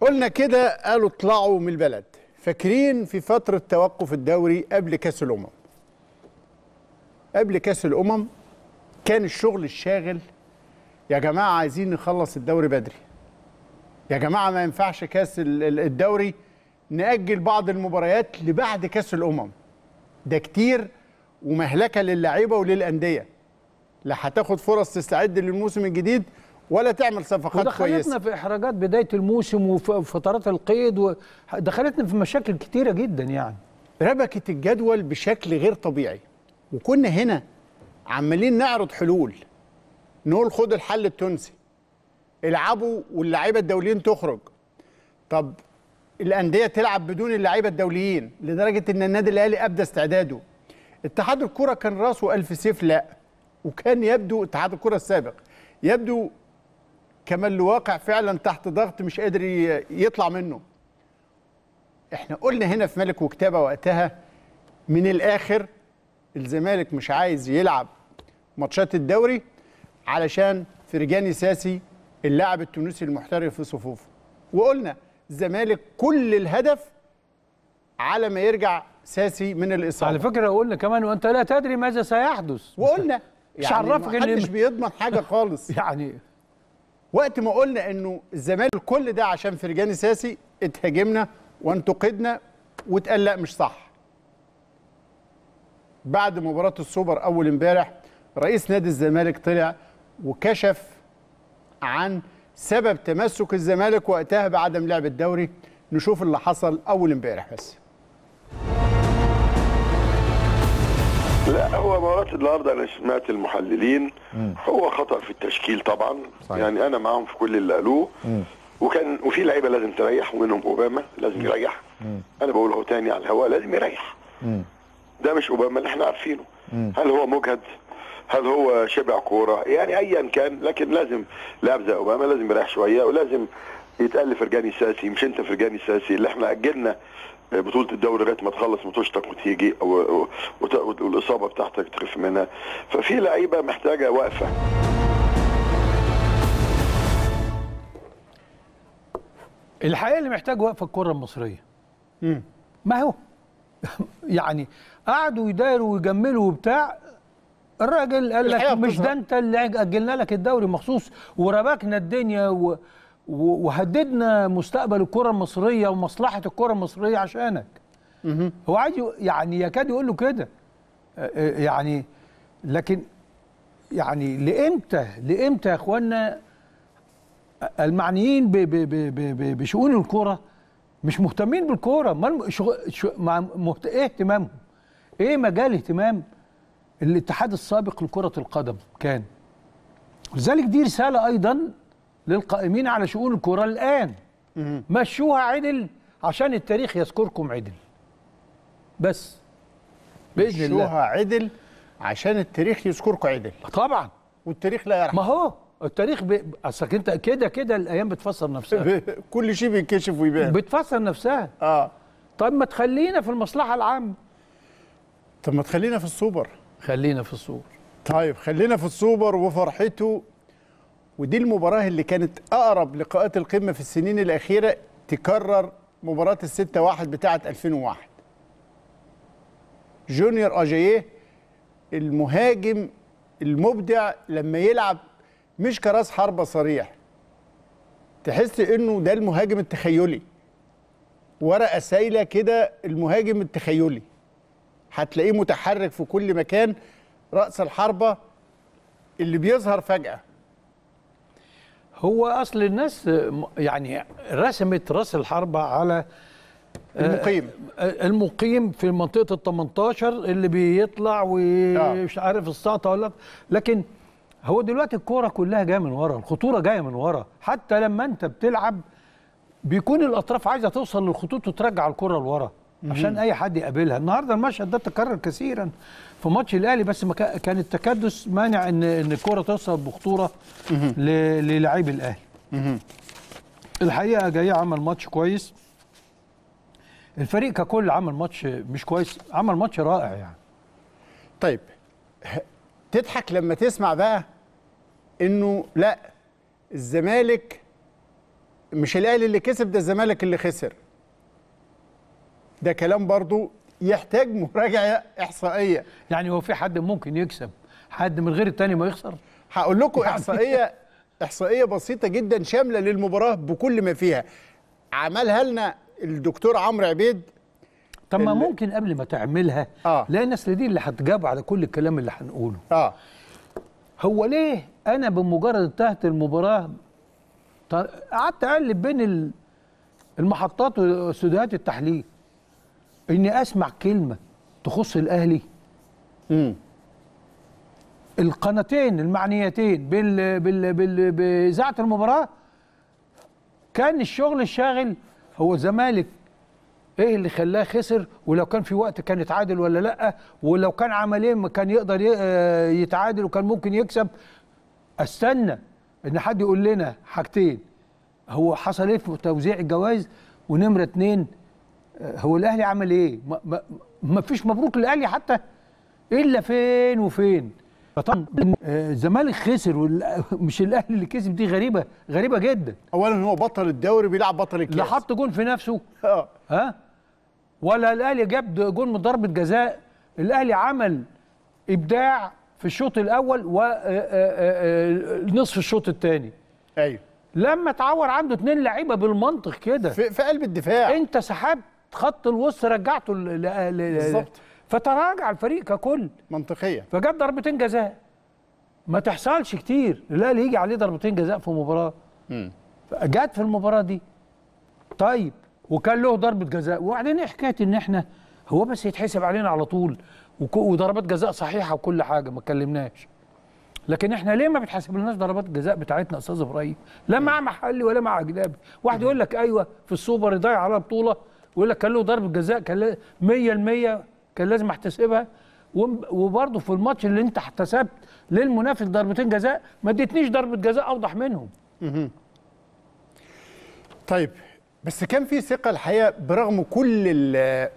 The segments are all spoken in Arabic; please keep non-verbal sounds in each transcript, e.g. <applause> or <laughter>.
قلنا كده قالوا اطلعوا من البلد فاكرين في فترة توقف الدوري قبل كأس الأمم قبل كأس الأمم كان الشغل الشاغل يا جماعة عايزين نخلص الدوري بدري يا جماعة ما ينفعش كأس الدوري نأجل بعض المباريات لبعد كأس الأمم ده كتير ومهلكة للعيبة وللأندية لا هتاخد فرص تستعد للموسم الجديد ولا تعمل صفقات كويسه ودخلتنا في احراجات بدايه الموسم وفترات القيد ودخلتنا في مشاكل كتيره جدا يعني ربكت الجدول بشكل غير طبيعي وكنا هنا عمالين نعرض حلول نقول خد الحل التونسي العبوا واللعيبه الدوليين تخرج طب الانديه تلعب بدون اللعيبه الدوليين لدرجه ان النادي الاهلي ابدى استعداده اتحاد الكره كان راسه الف سيف لا وكان يبدو اتحاد الكره السابق يبدو كمال الواقع فعلا تحت ضغط مش قادر يطلع منه احنا قلنا هنا في ملك وكتابه وقتها من الاخر الزمالك مش عايز يلعب ماتشات الدوري علشان فرجاني ساسي اللاعب التونسي المحترف في صفوفه وقلنا الزمالك كل الهدف على ما يرجع ساسي من الاصابه على فكره قلنا كمان وانت لا تدري ماذا سيحدث وقلنا يعني مش عرفك ان محدش بيضمن حاجه خالص <laughs> يعني وقت ما قلنا انه الزمالك كل ده عشان فرجاني ساسي اتهاجمنا وانتقدنا واتقال لا مش صح بعد مباراه السوبر اول امبارح رئيس نادي الزمالك طلع وكشف عن سبب تمسك الزمالك وقتها بعدم لعب الدوري نشوف اللي حصل اول امبارح بس لا هو مباراه النهارده انا سمعت المحللين مم. هو خطا في التشكيل طبعا صحيح. يعني انا معاهم في كل اللي قالوه وكان وفي لعيبه لازم تريح ومنهم اوباما لازم يريح مم. انا بقول اهو تاني على الهواء لازم يريح مم. ده مش اوباما اللي احنا عارفينه مم. هل هو مجهد هل هو شبع كوره يعني ايا كان لكن لازم لاعب زي اوباما لازم يريح شويه ولازم يتقال فرجاني ساسي مش انت فرجاني ساسي اللي احنا اجلنا بطوله الدوري لغايه ما تخلص ما وتيجي والاصابه بتاعتك تخف منها ففي لعيبه محتاجه وقفه الحقيقه اللي محتاج وقفه الكره المصريه امم ما هو <laughs> يعني قعدوا يداروا ويجملوا وبتاع الراجل قال لك مش ده انت اللي اجلنا لك الدوري مخصوص وربكنا الدنيا و... وهددنا مستقبل الكره المصريه ومصلحه الكره المصريه عشانك هو عايز يعني يكاد يقول له كده يعني لكن يعني لامتى لامتى يا اخوانا المعنيين بـ بـ بـ بـ بشؤون الكره مش مهتمين بالكوره ما ايه اهتمامهم ايه مجال اهتمام الاتحاد السابق لكره القدم كان لذلك دي رساله ايضا للقائمين على شؤون الكرة الآن مشوها عدل عشان التاريخ يذكركم عدل بس بإذن الله مشوها عدل عشان التاريخ يذكركم عدل طبعا والتاريخ لا يرحم ما هو التاريخ ب... اصلك انت كده كده الايام بتفسر نفسها <laughs> كل شيء بينكشف ويبان بتفسر نفسها اه طب ما تخلينا في المصلحه العامه طب ما تخلينا في السوبر خلينا في السوبر طيب خلينا في السوبر وفرحته ودي المباراه اللي كانت اقرب لقاءات القمه في السنين الاخيره تكرر مباراه الستة واحد بتاعه 2001 جونيور اجاييه المهاجم المبدع لما يلعب مش كراس حربه صريح تحس انه ده المهاجم التخيلي ورقه سايله كده المهاجم التخيلي هتلاقيه متحرك في كل مكان راس الحربه اللي بيظهر فجاه هو اصل الناس يعني رسمت راس الحربه على آه، المقيم آه، المقيم في منطقه ال 18 اللي بيطلع ومش نعم. عارف السقطه ولا لكن هو دلوقتي الكوره كلها جايه من ورا الخطوره جايه من ورا حتى لما انت بتلعب بيكون الاطراف عايزه توصل للخطوط وترجع الكره لورا عشان اي حد يقابلها النهارده المشهد ده تكرر كثيرا في ماتش الاهلي بس ما كان التكدس مانع ان ان الكوره توصل بخطوره للاعيب الاهلي الحقيقه جاي عمل ماتش كويس الفريق ككل عمل ماتش مش كويس عمل ماتش رائع يعني طيب تضحك لما تسمع بقى انه لا الزمالك مش الاهلي اللي كسب ده الزمالك اللي خسر ده كلام برضو يحتاج مراجعه احصائيه يعني هو في حد ممكن يكسب حد من غير التاني ما يخسر هقول لكم يعني احصائيه <laughs> احصائيه بسيطه جدا شامله للمباراه بكل ما فيها عملها لنا الدكتور عمرو عبيد طب ما ممكن قبل ما تعملها آه. لان الناس دي اللي هتجاوب على كل الكلام اللي هنقوله اه هو ليه انا بمجرد انتهت المباراه قعدت اقلب بين المحطات واستوديوهات التحليل اني اسمع كلمه تخص الاهلي امم القناتين المعنيتين بال بال بال باذاعه المباراه كان الشغل الشاغل هو الزمالك ايه اللي خلاه خسر ولو كان في وقت كان يتعادل ولا لا ولو كان عمل ايه كان يقدر آه، يتعادل وكان ممكن يكسب استنى ان حد يقول لنا حاجتين هو حصل ايه في توزيع الجوائز ونمره اتنين آه، هو الاهلي عمل ايه ما, فيش مبروك للاهلي حتى الا فين وفين فطبعا آه، الزمالك خسر <laughs> مش الاهلي اللي كسب دي غريبه غريبه جدا اولا هو بطل الدوري بيلعب بطل الكاس لا حط جون في نفسه <laughs> اه ها ولا الاهلي جاب جون من ضربه جزاء الاهلي عمل ابداع في الشوط الاول ونصف آه، الشوط الثاني ايوه لما تعور عنده اتنين لعيبه بالمنطق كده في قلب الدفاع انت سحبت خط الوسط رجعته بالظبط فتراجع الفريق ككل منطقيه فجاب ضربتين جزاء ما تحصلش كتير الاهلي يجي عليه ضربتين جزاء في مباراه جت في المباراه دي طيب وكان له ضربه جزاء وبعدين ايه حكايه ان احنا هو بس يتحسب علينا على طول وضربات جزاء صحيحه وكل حاجه ما اتكلمناش لكن احنا ليه ما بتحاسب لناش ضربات الجزاء بتاعتنا استاذ ابراهيم لا مع محلي ولا مع اجنبي واحد يقول لك ايوه في السوبر يضيع على بطوله ويقول لك كان له ضربه جزاء كان 100% كان لازم احتسبها وبرضه في الماتش اللي انت احتسبت للمنافس ضربتين جزاء ما اديتنيش ضربه جزاء اوضح منهم. طيب بس كان في ثقه الحقيقه برغم كل ال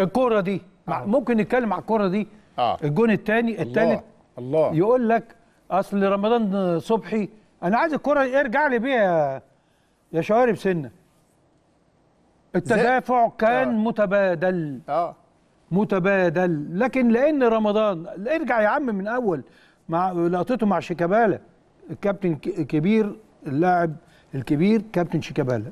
الكوره دي آه. ممكن نتكلم على الكوره دي آه. الجون الثاني الثالث الله يقول لك اصل رمضان صبحي انا عايز الكوره ارجع لي بيها يا شوارب سنه التدافع كان آه. متبادل اه متبادل لكن لان رمضان ارجع يا عم من اول مع لقطته مع شيكابالا الكابتن كبير اللاعب الكبير كابتن شيكابالا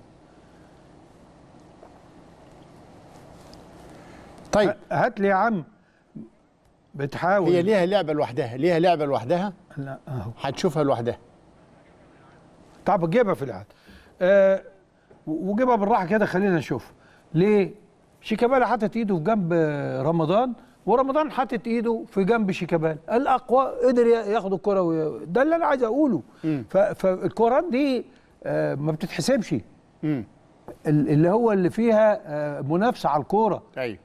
طيب هات لي يا عم بتحاول هي ليها لعبه لوحدها ليها لعبه لوحدها لا اهو هتشوفها لوحدها طب جيبها في العاد آه وجيبها بالراحه كده خلينا نشوف ليه شيكابالا حاطط ايده في جنب رمضان ورمضان حاطط ايده في جنب شيكابالا الاقوى قدر ياخد الكره و... ده اللي انا عايز اقوله ف... فالكرات دي آه، ما بتتحسبش اللي هو اللي فيها آه، منافسه على الكوره ايوه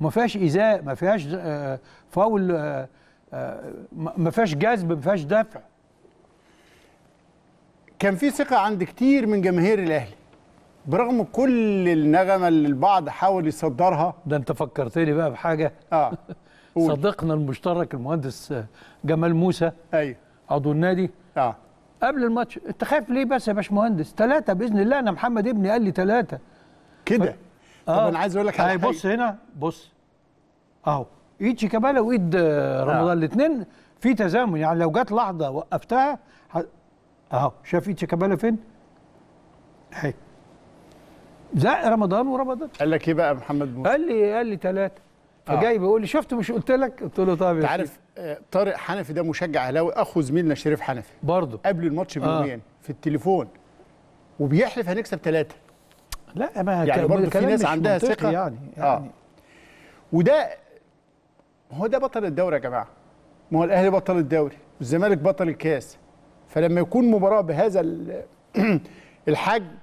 ما فيهاش ايذاء ما فيهاش آه، فاول ما فيهاش جذب ما فيهاش دفع كان في ثقه عند كتير من جماهير الاهلي برغم كل النغمه اللي البعض حاول يصدرها ده انت فكرتني بقى بحاجه اه <laughs> قول. صديقنا المشترك المهندس آه، جمال موسى ايوه عضو النادي اه قبل الماتش انت خايف ليه بس يا باشمهندس ثلاثه باذن الله انا محمد ابني قال لي ثلاثه كده ف... طب آه. انا عايز اقول لك على حاجه بص هنا بص اهو ايد شيكابالا وايد آه، آه. رمضان آه. الاثنين في تزامن يعني لو جت لحظه وقفتها ه... اهو شاف ايد شيكابالا فين؟ اهي لا رمضان ورمضان قال لك ايه بقى محمد موسى قال لي قال لي ثلاثه آه. فجاي بيقول لي شفت مش قلت لك قلت له طيب انت عارف آه، طارق حنفي ده مشجع اهلاوي اخو زميلنا شريف حنفي برضه قبل الماتش آه. بيومين آه. في التليفون وبيحلف هنكسب ثلاثه لا ما يعني برضه في ناس عندها ثقه يعني, يعني آه. وده هو ده بطل الدوري يا جماعه ما هو الاهلي بطل الدوري والزمالك بطل الكاس فلما يكون مباراه بهذا <clears throat> الحجم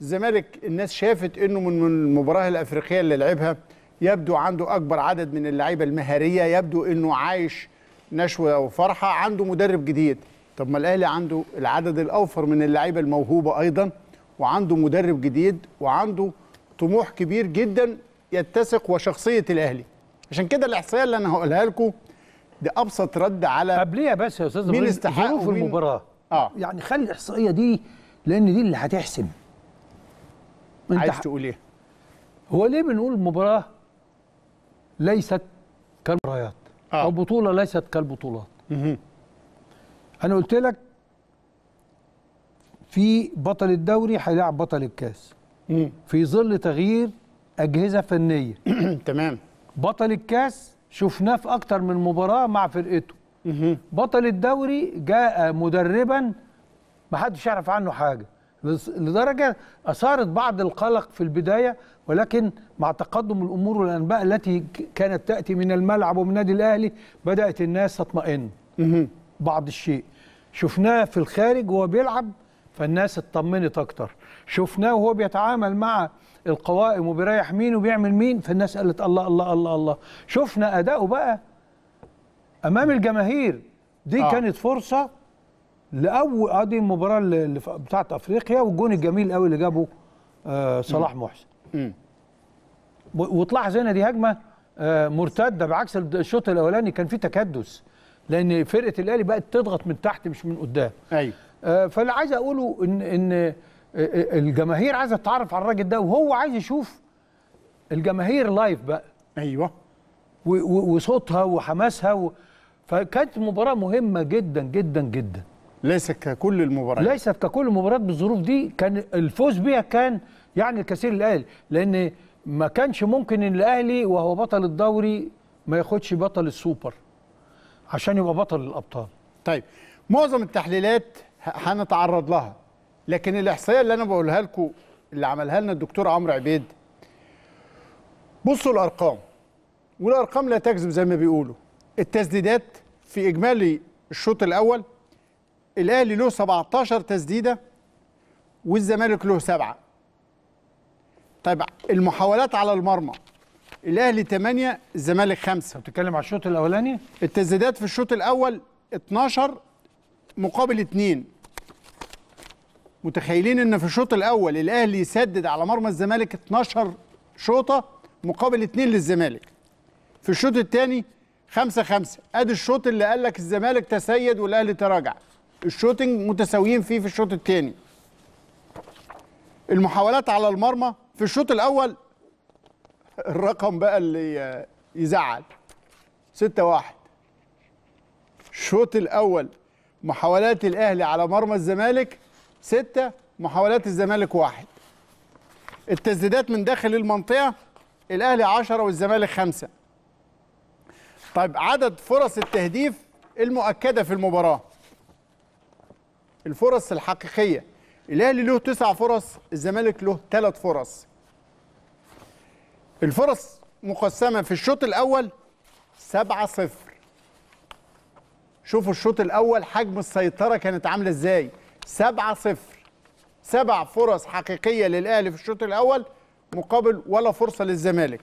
الزمالك الناس شافت انه من المباراه الافريقيه اللي لعبها يبدو عنده اكبر عدد من اللعيبه المهاريه يبدو انه عايش نشوه وفرحه عنده مدرب جديد طب ما الاهلي عنده العدد الاوفر من اللعيبه الموهوبه ايضا وعنده مدرب جديد وعنده طموح كبير جدا يتسق وشخصيه الاهلي عشان كده الاحصائيه اللي انا هقولها لكم ده ابسط رد على قبليه بس يا استاذ مين استحق ظروف المباراه اه يعني خلي الاحصائيه دي لان دي اللي هتحسم عايز تقول ايه؟ هو ليه بنقول مباراه ليست كالمباريات آه. او بطوله ليست كالبطولات؟ مه. انا قلت لك في بطل الدوري هيلاعب بطل الكاس مه. في ظل تغيير اجهزه فنيه <clears throat> تمام بطل الكاس شفناه في اكتر من مباراه مع فرقته بطل الدوري جاء مدربا محدش يعرف عنه حاجه لدرجة أثارت بعض القلق في البداية ولكن مع تقدم الأمور والأنباء التي كانت تأتي من الملعب ومن النادي الأهلي بدأت الناس تطمئن بعض الشيء شفناه في الخارج وهو بيلعب فالناس اطمنت أكتر شفناه وهو بيتعامل مع القوائم وبيريح مين وبيعمل مين فالناس قالت الله الله الله الله شفنا أداؤه بقى أمام الجماهير دي آه. كانت فرصة لاول ادي آه، دي المباراه اللي بتاعه افريقيا والجون الجميل قوي اللي جابه آه صلاح محسن وتلاحظ هنا دي هجمه آه مرتده بعكس الشوط الاولاني كان في تكدس لان فرقه الاهلي بقت تضغط من تحت مش من قدام ايوه آه فاللي عايز اقوله ان ان آه، آه، الجماهير عايزه تتعرف على الراجل ده وهو عايز يشوف الجماهير لايف بقى ايوه وصوتها وحماسها و... فكانت مباراه مهمه جدا جدا جدا ليس ككل المباريات ليست ككل المباريات بالظروف دي كان الفوز بيها كان يعني الكثير الاهلي لان ما كانش ممكن ان الاهلي وهو بطل الدوري ما ياخدش بطل السوبر عشان يبقى بطل الابطال طيب معظم التحليلات هنتعرض لها لكن الاحصائيه اللي انا بقولها لكم اللي عملها لنا الدكتور عمرو عبيد بصوا الارقام والارقام لا تكذب زي ما بيقولوا التسديدات في اجمالي الشوط الاول الاهلي له 17 تسديده والزمالك له سبعه طيب المحاولات على المرمى الاهلي 8 الزمالك 5 بتتكلم على الشوط الاولاني التسديدات في الشوط الاول 12 مقابل 2 متخيلين ان في الشوط الاول الاهلي يسدد على مرمى الزمالك 12 شوطه مقابل 2 للزمالك في الشوط الثاني 5 5 ادي الشوط اللي قال لك الزمالك تسيد والاهلي تراجع الشوتنج متساويين فيه في الشوط الثاني المحاولات على المرمى في الشوط الاول الرقم بقى اللي يزعل 6 1 الشوط الاول محاولات الاهلي على مرمى الزمالك ستة محاولات الزمالك واحد التسديدات من داخل المنطقه الاهلي 10 والزمالك 5 طيب عدد فرص التهديف المؤكده في المباراه الفرص الحقيقيه الاهلي له تسع فرص الزمالك له ثلاث فرص الفرص مقسمه في الشوط الاول 7 0 شوفوا الشوط الاول حجم السيطره كانت عامله ازاي 7 0 سبع فرص حقيقيه للاهلي في الشوط الاول مقابل ولا فرصه للزمالك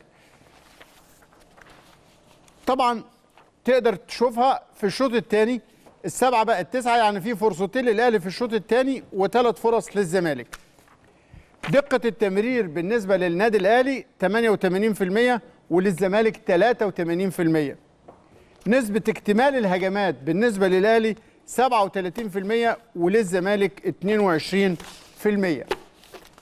طبعا تقدر تشوفها في الشوط الثاني السبعه بقى التسعه يعني في فرصتين للاهلي في الشوط الثاني وثلاث فرص للزمالك. دقه التمرير بالنسبه للنادي الاهلي 88% وللزمالك 83%. نسبه اكتمال الهجمات بالنسبه للاهلي 37% وللزمالك 22%.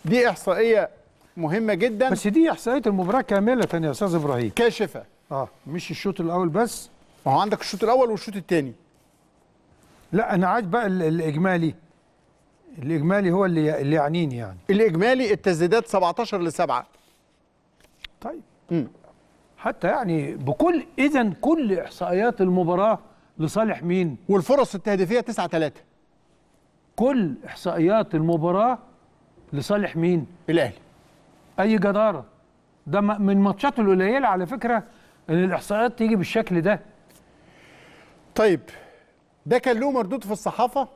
دي احصائيه مهمه جدا بس دي احصائيه المباراه كامله يا استاذ ابراهيم كاشفه اه مش الشوط الاول بس ما هو عندك الشوط الاول والشوط الثاني لا انا عايز بقى الاجمالي الاجمالي هو اللي اللي يعنيني يعني الاجمالي التسديدات 17 ل 7 طيب م. حتى يعني بكل اذا كل احصائيات المباراه لصالح مين والفرص التهديفيه 9 3 كل احصائيات المباراه لصالح مين الاهلي اي جداره ده من ماتشاته القليله على فكره ان الاحصائيات تيجي بالشكل ده طيب ده كان له مردود في الصحافه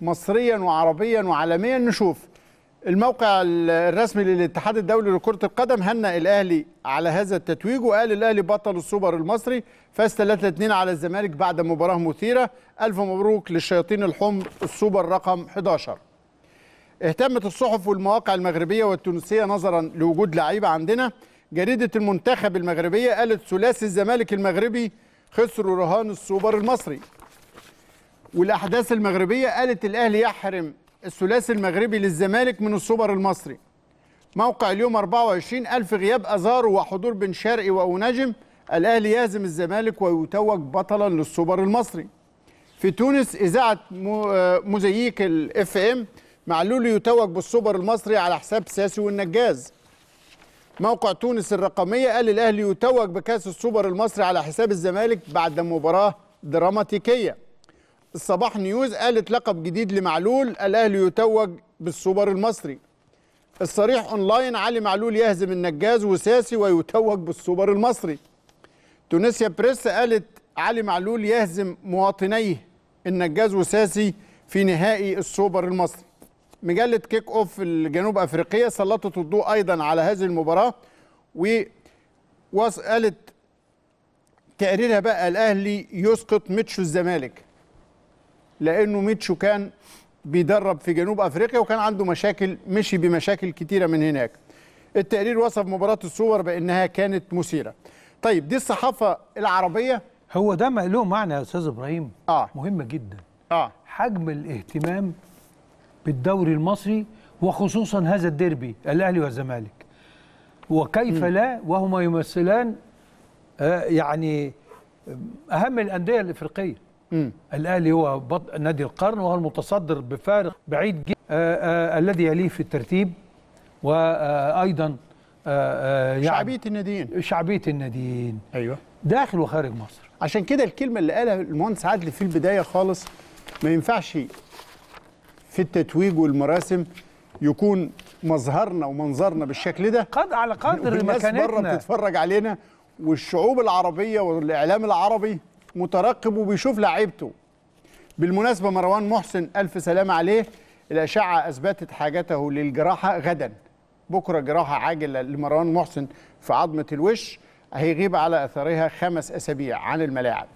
مصريا وعربيا وعالميا نشوف الموقع الرسمي للاتحاد الدولي لكرة القدم هنأ الأهلي على هذا التتويج وقال الأهلي بطل السوبر المصري فاز 3-2 على الزمالك بعد مباراة مثيرة ألف مبروك للشياطين الحمر السوبر رقم 11 اهتمت الصحف والمواقع المغربية والتونسية نظرا لوجود لعيبة عندنا جريدة المنتخب المغربية قالت ثلاثي الزمالك المغربي خسروا رهان السوبر المصري والاحداث المغربيه قالت الاهلي يحرم الثلاثي المغربي للزمالك من السوبر المصري موقع اليوم 24 ألف غياب أزارو وحضور بن شرقي ونجم الأهلي يهزم الزمالك ويتوج بطلا للسوبر المصري في تونس إذاعة آه، مزيك الاف ام معلول يتوج بالسوبر المصري على حساب ساسي والنجاز موقع تونس الرقمية قال الأهلي يتوج بكأس السوبر المصري على حساب الزمالك بعد مباراة دراماتيكية الصباح نيوز قالت لقب جديد لمعلول الاهلي يتوج بالسوبر المصري الصريح اونلاين علي معلول يهزم النجاز وساسي ويتوج بالسوبر المصري تونسيا بريس قالت علي معلول يهزم مواطنيه النجاز وساسي في نهائي السوبر المصري مجله كيك اوف الجنوب افريقيه سلطت الضوء ايضا على هذه المباراه وقالت تقريرها بقى الاهلي يسقط ميتشو الزمالك لانه ميتشو كان بيدرب في جنوب افريقيا وكان عنده مشاكل مشي بمشاكل كتيره من هناك التقرير وصف مباراه الصور بانها كانت مثيره طيب دي الصحافه العربيه هو ده له معنى يا استاذ ابراهيم آه. مهمه جدا آه. حجم الاهتمام بالدوري المصري وخصوصا هذا الديربي الاهلي والزمالك وكيف م. لا وهما يمثلان آه، يعني اهم الانديه الافريقيه الاهلي هو بط... نادي القرن وهو المتصدر بفارق بعيد جدا آه، آه، الذي يليه في الترتيب وايضا آه، يعني شعبيه الناديين شعبيه الناديين ايوه داخل وخارج مصر عشان كده الكلمه اللي قالها المهندس عادل في البدايه خالص ما ينفعش في التتويج والمراسم يكون مظهرنا ومنظرنا بالشكل ده قد على قدر مكانتنا الناس بره بتتفرج علينا والشعوب العربيه والاعلام العربي مترقب وبيشوف لعيبته بالمناسبه مروان محسن الف سلام عليه الاشعه اثبتت حاجته للجراحه غدا بكره جراحه عاجله لمروان محسن في عظمه الوش هيغيب على اثرها خمس اسابيع عن الملاعب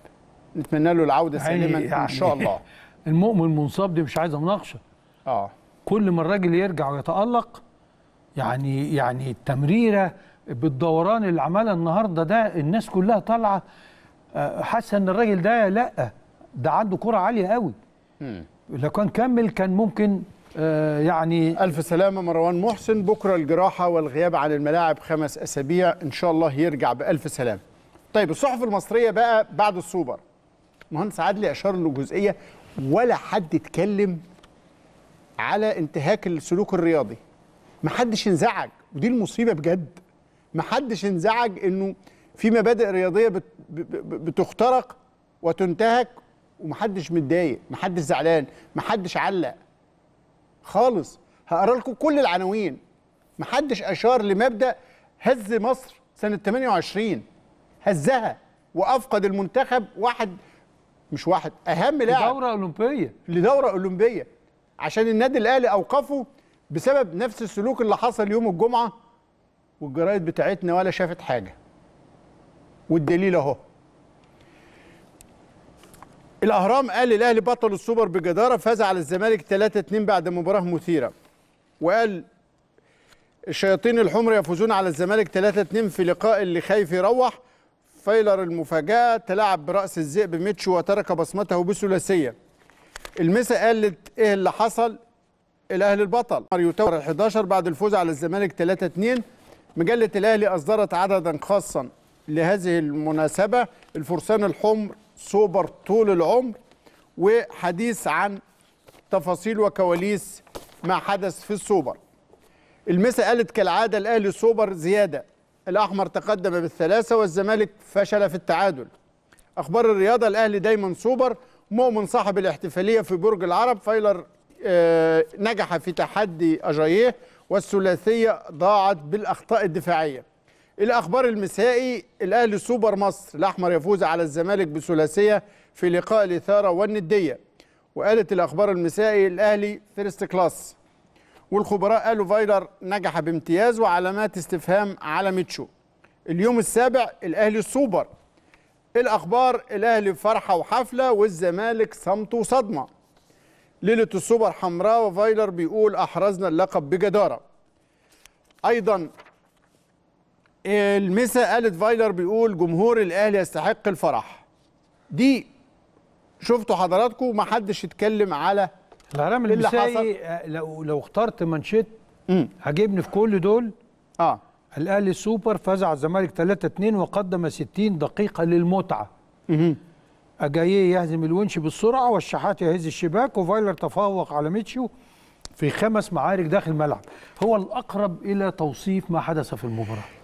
نتمنى له العوده يعني سليما يعني ان شاء الله <laughs> المؤمن المنصاب دي مش عايزه مناقشه اه كل ما الراجل يرجع ويتالق يعني يعني التمريره بالدوران اللي عملها النهارده ده الناس كلها طالعه حاسه ان الراجل ده لا ده عنده كره عاليه قوي لو كان كمل كان ممكن آه، يعني ألف سلامة مروان محسن بكرة الجراحة والغياب عن الملاعب خمس أسابيع إن شاء الله يرجع بألف سلامة طيب الصحف المصرية بقى بعد السوبر مهندس عدلي أشار له جزئية ولا حد اتكلم على انتهاك السلوك الرياضي محدش انزعج ودي المصيبة بجد محدش انزعج إنه في مبادئ رياضيه بتخترق وتنتهك ومحدش متضايق محدش زعلان محدش علق خالص هقرا لكم كل العناوين محدش اشار لمبدا هز مصر سنه 28 هزها وافقد المنتخب واحد مش واحد اهم لاعب لدوره اولمبيه لدوره اولمبيه عشان النادي الاهلي اوقفه بسبب نفس السلوك اللي حصل يوم الجمعه والجرايد بتاعتنا ولا شافت حاجه والدليل اهو الاهرام قال الاهلي بطل السوبر بجداره فاز على الزمالك 3-2 بعد مباراه مثيره وقال الشياطين الحمر يفوزون على الزمالك 3-2 في لقاء اللي خايف يروح فايلر المفاجاه تلاعب براس الذئب ميتش وترك بصمته بثلاثيه المسا قالت ايه اللي حصل الاهلي البطل يعتبر ال 11 بعد الفوز على الزمالك 3-2 مجله الاهلي اصدرت عددا خاصا لهذه المناسبة الفرسان الحمر سوبر طول العمر وحديث عن تفاصيل وكواليس ما حدث في السوبر المسا قالت كالعادة الأهلي سوبر زيادة الأحمر تقدم بالثلاثة والزمالك فشل في التعادل أخبار الرياضة الأهلي دايما سوبر مؤمن صاحب الاحتفالية في برج العرب فايلر آه، نجح في تحدي أجاييه والثلاثية ضاعت بالأخطاء الدفاعية إلى أخبار المسائي الأهلي سوبر مصر الأحمر يفوز على الزمالك بثلاثية في لقاء الإثارة والندية وقالت الأخبار المسائي الأهلي فيرست كلاس والخبراء قالوا فايلر نجح بامتياز وعلامات استفهام على ميتشو اليوم السابع الأهلي السوبر الأخبار الأهلي فرحة وحفلة والزمالك صمت وصدمة ليلة السوبر حمراء وفايلر بيقول أحرزنا اللقب بجدارة أيضا المسا قالت فايلر بيقول جمهور الاهلي يستحق الفرح دي شفتوا حضراتكم ما حدش يتكلم على الاعلام إيه المسائي آه، لو لو اخترت مانشيت عجبني في كل دول اه الاهلي سوبر فاز على الزمالك 3 2 وقدم 60 دقيقه للمتعه مم. اجاييه يهزم الونش بالسرعه والشحات يهز الشباك وفايلر تفوق على ميتشو في خمس معارك داخل الملعب هو الاقرب الى توصيف ما حدث في المباراه